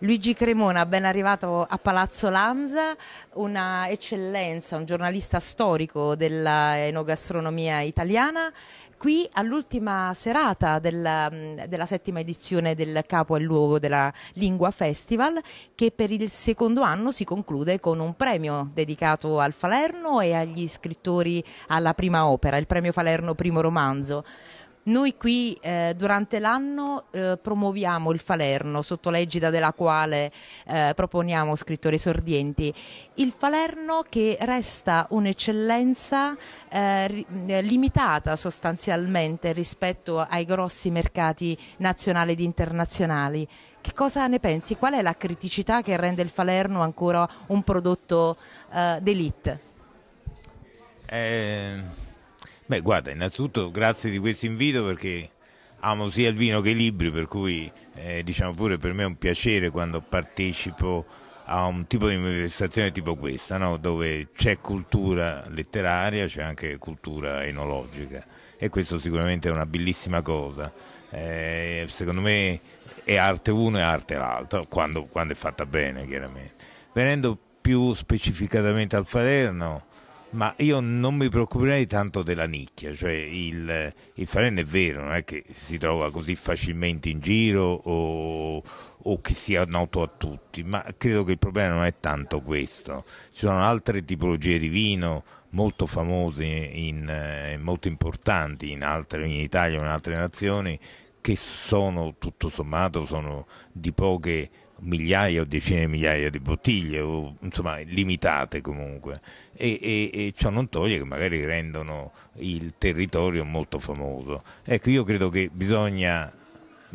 Luigi Cremona, ben arrivato a Palazzo Lanza, una eccellenza, un giornalista storico dell'enogastronomia italiana, qui all'ultima serata della, mm, della, settima edizione del Capo e Luogo della Lingua Festival che per il secondo anno si conclude con un premio dedicato al Falerno e agli scrittori alla prima opera, il premio Falerno Primo Romanzo. Noi qui eh, durante l'anno eh, promuoviamo il Falerno, sotto l'egida della quale eh, proponiamo scrittori sordienti. Il Falerno che resta un'eccellenza eh, eh, limitata sostanzialmente rispetto ai grossi mercati nazionali ed internazionali. Che cosa ne pensi? Qual è la criticità che rende il Falerno ancora un prodotto eh, d'elite? Eh... Beh, guarda, innanzitutto grazie di questo invito perché amo sia il vino che i libri, per cui eh, diciamo pure per me è un piacere quando partecipo a un tipo di manifestazione tipo questa, no? dove c'è cultura letteraria, c'è anche cultura enologica e questo sicuramente è una bellissima cosa. Eh, secondo me è arte uno e arte l'altro, quando, quando, è fatta bene chiaramente. Venendo più specificatamente al Falerno, ma io non mi preoccuperei tanto della nicchia, cioè il, il Faren è vero, non è che si trova così facilmente in giro o, o, che sia noto a tutti, ma credo che il problema non è tanto questo, ci sono altre tipologie di vino molto famose, in, eh, molto importanti in, altre, in Italia o in altre nazioni, che sono tutto sommato sono di poche migliaia o decine di migliaia di bottiglie, o, insomma limitate comunque, e, e, e, ciò non toglie che magari rendono il territorio molto famoso. Ecco, io credo che bisogna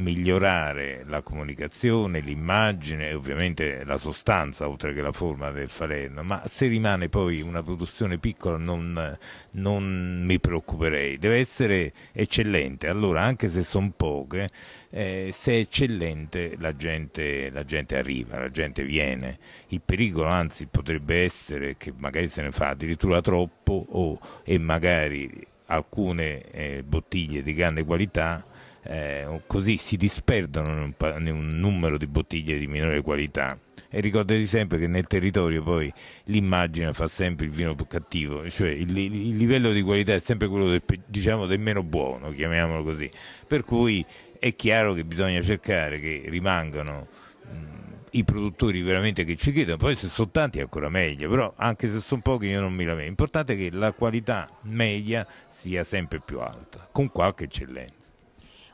migliorare la comunicazione, l'immagine e ovviamente la sostanza oltre che la forma del Falerno, ma se rimane poi una produzione piccola non, non mi preoccuperei, deve essere eccellente, allora anche se sono poche, eh, se è eccellente la gente, la gente arriva, la gente viene, il pericolo anzi potrebbe essere che magari se ne fa addirittura troppo o, e magari alcune eh, bottiglie di grande qualità eh, così si disperdono in un, in un numero di bottiglie di minore qualità e ricordati sempre che nel territorio poi l'immagine fa sempre il vino più cattivo, cioè il, il livello di qualità è sempre quello del, diciamo, del, meno buono, chiamiamolo così. Per cui è chiaro che bisogna cercare che rimangano mh, i produttori veramente che ci chiedono, poi se sono tanti è ancora meglio, però anche se sono pochi io non mi lamento. L'importante è che la qualità media sia sempre più alta, con qualche eccellenza.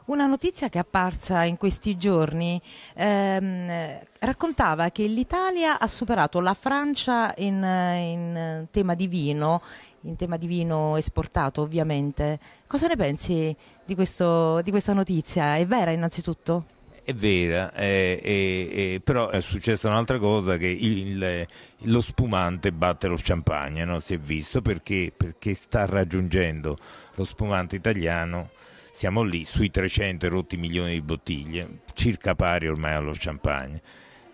Una notizia che è apparsa in questi giorni ehm, raccontava che l'Italia ha superato la Francia in, in, tema di vino, in tema di vino esportato ovviamente. Cosa ne pensi di, questo, di questa notizia? È vera innanzitutto? è vera, eh, eh, però è successa un'altra cosa che il, lo spumante batte lo champagne, no? si è visto perché, perché sta raggiungendo lo spumante italiano siamo lì sui 300 rotti milioni di bottiglie, circa pari ormai allo champagne.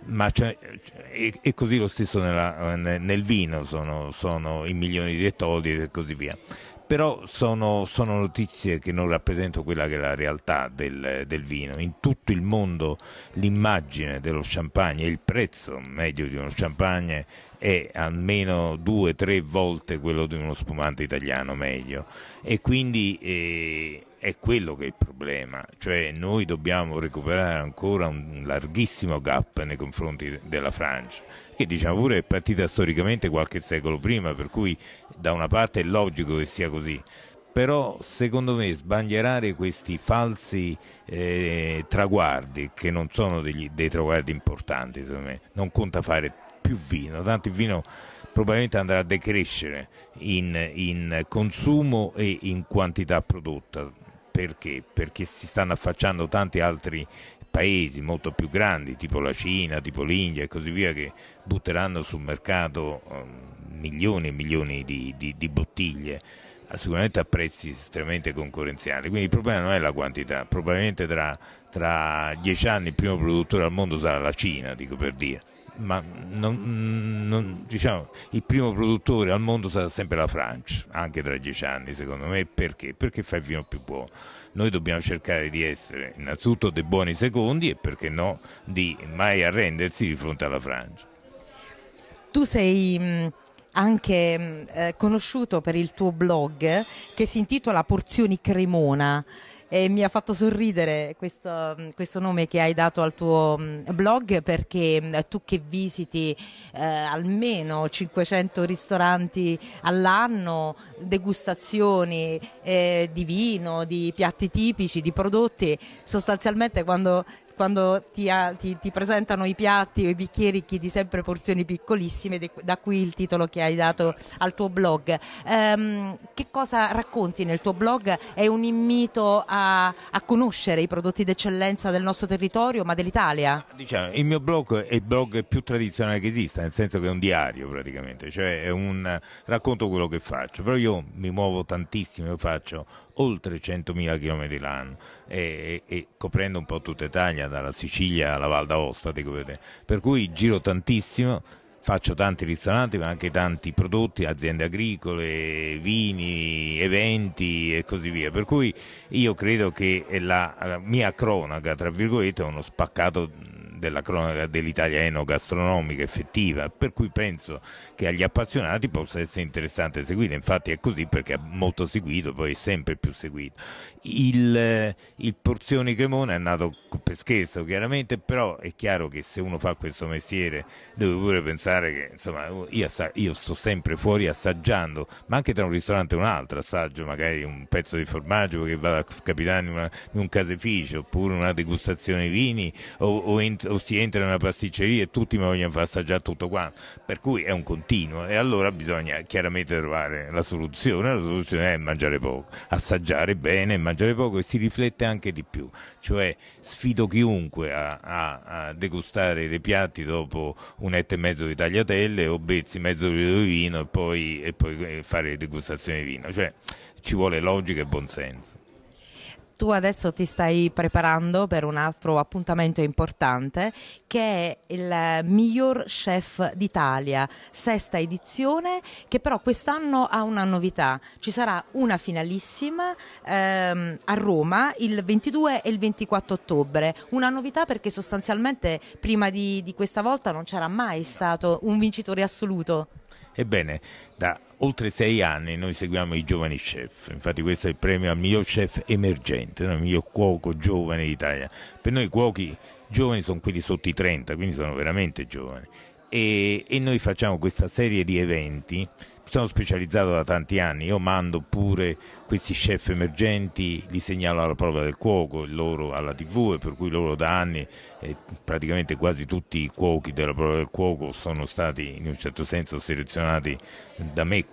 Ma c'è, c'è, è così lo stesso nella, nel vino, sono, sono, i milioni di ettoli e così via. Però sono, sono, notizie che non rappresentano quella che è la realtà del, del vino. In tutto il mondo l'immagine dello champagne e il prezzo medio di uno champagne è almeno due o tre volte quello di uno spumante italiano medio. E quindi eh, è quello che è il problema, cioè noi dobbiamo recuperare ancora un larghissimo gap nei confronti della Francia, che diciamo pure è partita storicamente qualche secolo prima, per cui da una parte è logico che sia così, però secondo me sbandierare questi falsi eh, traguardi, che non sono degli, dei traguardi importanti secondo me, non conta fare più vino, tanto il vino probabilmente andrà a decrescere in, in consumo e in quantità prodotta perché? Perché si stanno affacciando tanti altri paesi molto più grandi, tipo la Cina, tipo l'India e così via, che butteranno sul mercato um, milioni e milioni di, di, di bottiglie sicuramente a prezzi estremamente concorrenziali. Quindi il problema non è la quantità, probabilmente tra, tra dieci anni il primo produttore al mondo sarà la Cina, dico per dire ma non, non, diciamo, il primo produttore al mondo sarà sempre la Francia, anche tra dieci anni secondo me, perché? Perché fa il vino più buono. Noi dobbiamo cercare di essere innanzitutto dei buoni secondi e perché no di mai arrendersi di fronte alla Francia. Tu sei mm, anche mm, eh, conosciuto per il tuo blog che si intitola Porzioni Cremona e mi ha fatto sorridere questo, questo, nome che hai dato al tuo mm, blog perché mm, tu che visiti eh, almeno 500 ristoranti all'anno, degustazioni eh, di vino, di piatti tipici, di prodotti, sostanzialmente quando quando ti, ha, ah, ti, ti, presentano i piatti o i bicchieri chiedi sempre porzioni piccolissime, da qui il titolo che hai dato al tuo blog. Um, che cosa racconti nel tuo blog? È un invito a, a conoscere i prodotti d'eccellenza del nostro territorio, ma dell'Italia? Diciamo, il mio blog è il blog più tradizionale che esista, nel senso che è un diario praticamente, cioè un, racconto quello che faccio, però io mi muovo tantissimo, io faccio oltre 100.000 km l'anno e, e, coprendo un po' tutta Italia, dalla Sicilia alla Val d'Aosta, per cui giro tantissimo, faccio tanti ristoranti ma anche tanti prodotti, aziende agricole, vini, eventi e così via. Per cui io credo che la eh, mia cronaca, tra virgolette, è uno spaccato della cronaca dell'Italia enogastronomica effettiva, per cui penso che agli appassionati possa essere interessante seguire, infatti è così perché è molto seguito, poi è sempre più seguito. Il, il Porzioni Cremona è nato per scherzo chiaramente, però è chiaro che se uno fa questo mestiere deve pure pensare che insomma, io, io sto sempre fuori assaggiando, ma anche tra un ristorante e un altro assaggio magari un pezzo di formaggio che vada a capitare in, una, in un caseificio oppure una degustazione vini o, o, ent- o si entra in una pasticceria e tutti mi vogliono far assaggiare tutto quanto, per cui è un continuo e allora bisogna chiaramente trovare la soluzione, la soluzione è mangiare poco, assaggiare bene, mangiare poco e si riflette anche di più, cioè sfido chiunque a, a, a degustare dei piatti dopo un'etta e mezzo di tagliatelle o bezzi mezzo litro di vino e poi, e poi fare degustazione di vino, cioè ci vuole logica e buonsenso tu adesso ti stai preparando per un altro appuntamento importante che è il miglior chef d'Italia, sesta edizione, che però quest'anno ha una novità. Ci sarà una finalissima ehm, a Roma il 22 e il 24 ottobre. Una novità perché sostanzialmente prima di, di questa volta non c'era mai stato un vincitore assoluto. Ebbene, da oltre sei anni noi seguiamo i giovani chef, infatti questo è il premio al miglior chef emergente, no? il miglior cuoco giovane d'Italia. Per noi i cuochi giovani sono quelli sotto i 30, quindi sono veramente giovani. E, e noi facciamo questa serie di eventi sono specializzato da tanti anni, io mando pure questi chef emergenti, li segnalo alla prova del cuoco, loro alla tv, per cui loro da anni eh, praticamente quasi tutti i cuochi della prova del cuoco sono stati in un certo senso selezionati da me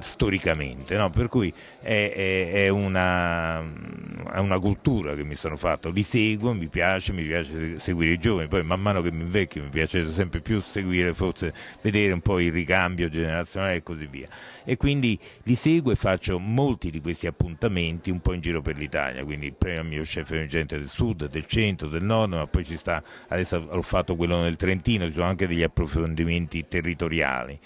storicamente, no? per cui è, è, è, una, è, una, cultura che mi sono fatto, li seguo, mi piace, mi piace seguire i giovani, poi man mano che mi invecchio mi piace sempre più seguire, forse vedere un po' il ricambio generazionale e così via via. E quindi li seguo e faccio molti di questi appuntamenti un po' in giro per l'Italia, quindi il premio chef emergente del sud, del centro, del nord, ma poi ci sta, adesso ho fatto quello nel Trentino, ci sono anche degli approfondimenti territoriali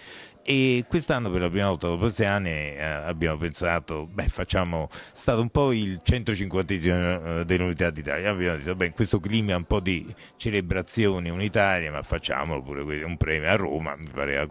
e quest'anno per la prima volta dopo sei anni eh, abbiamo pensato, beh facciamo, è stato un po' il 150 eh, dell'Unità d'Italia, abbiamo detto, beh in questo clima un po' di celebrazioni unitarie, ma facciamolo pure un premio a Roma, mi pareva.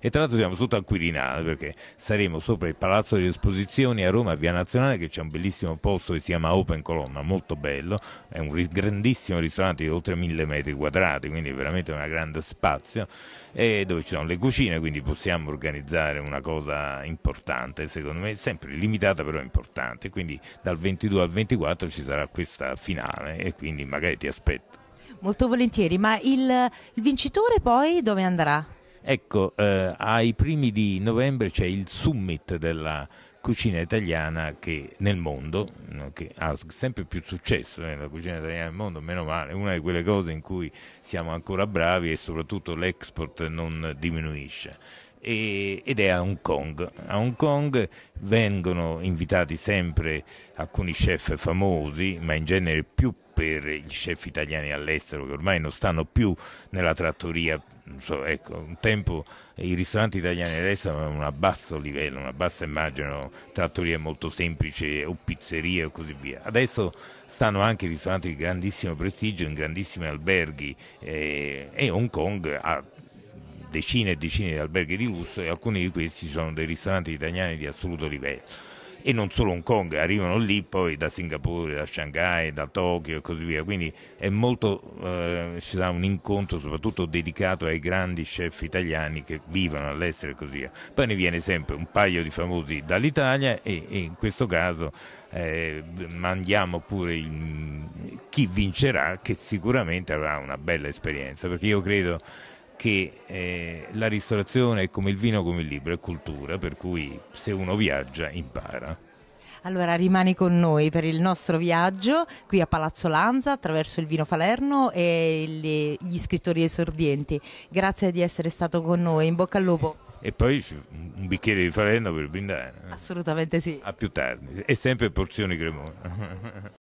E tra l'altro siamo sotto al Quirinale perché saremo sopra il Palazzo delle Esposizioni a Roma, a Via Nazionale, che c'è un bellissimo posto che si chiama Open Colonna, molto bello, è un grandissimo ristorante di oltre mille metri quadrati, quindi veramente una grande spazio, eh, dove ci sono le cucine, quindi possiamo dobbiamo organizzare una cosa importante, secondo me, sempre limitata però importante, quindi dal 22 al 24 ci sarà questa finale e quindi magari ti aspetto. Molto volentieri, ma il, il vincitore poi dove andrà? Ecco, eh, ai primi di novembre c'è il summit della cucina italiana che nel mondo, che ha sempre più successo nella eh, cucina italiana nel mondo, meno male, una di quelle cose in cui siamo ancora bravi e soprattutto l'export non diminuisce ed è a Hong Kong. A Hong Kong vengono invitati sempre alcuni chef famosi, ma in genere più per gli chef italiani all'estero che ormai non stanno più nella trattoria so, ecco, un tempo i ristoranti italiani adesso avevano un basso livello, una bassa immagine, trattorie molto semplici o pizzerie o così via. Adesso stanno anche ristoranti di grandissimo prestigio in grandissimi alberghi eh, e Hong Kong ha decine e decine di alberghi di lusso e alcuni di questi sono dei ristoranti italiani di assoluto livello e non solo Hong Kong, arrivano lì poi da Singapore, da Shanghai, da Tokyo e così via, quindi è molto, eh, ci sarà un incontro soprattutto dedicato ai grandi chef italiani che vivono all'estero e così via. Poi ne viene sempre un paio di famosi dall'Italia e, e in questo caso eh, mandiamo pure il, chi vincerà che sicuramente avrà una bella esperienza, perché io credo che eh, la ristorazione è come il vino, come il libro, è cultura, per cui se uno viaggia impara. Allora rimani con noi per il nostro viaggio qui a Palazzo Lanza attraverso il Vino Falerno e le, gli scrittori esordienti. Grazie di essere stato con noi, in bocca al lupo. E poi un bicchiere di Falerno per brindare. Eh. Assolutamente sì. A più tardi e sempre porzioni cremona.